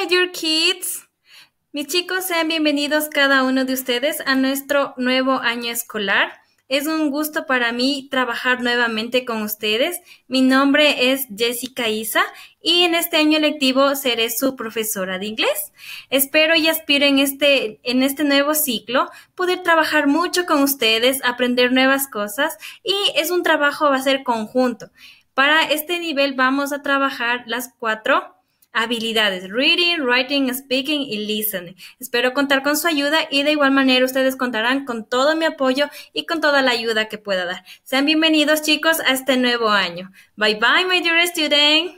Major Kids. Mis chicos, sean bienvenidos cada uno de ustedes a nuestro nuevo año escolar. Es un gusto para mí trabajar nuevamente con ustedes. Mi nombre es Jessica Isa y en este año lectivo seré su profesora de inglés. Espero y aspiro en este, en este nuevo ciclo poder trabajar mucho con ustedes, aprender nuevas cosas y es un trabajo va a ser conjunto. Para este nivel vamos a trabajar las cuatro Habilidades, reading, writing, speaking y listening. Espero contar con su ayuda y de igual manera ustedes contarán con todo mi apoyo y con toda la ayuda que pueda dar. Sean bienvenidos chicos a este nuevo año. Bye bye my dear student.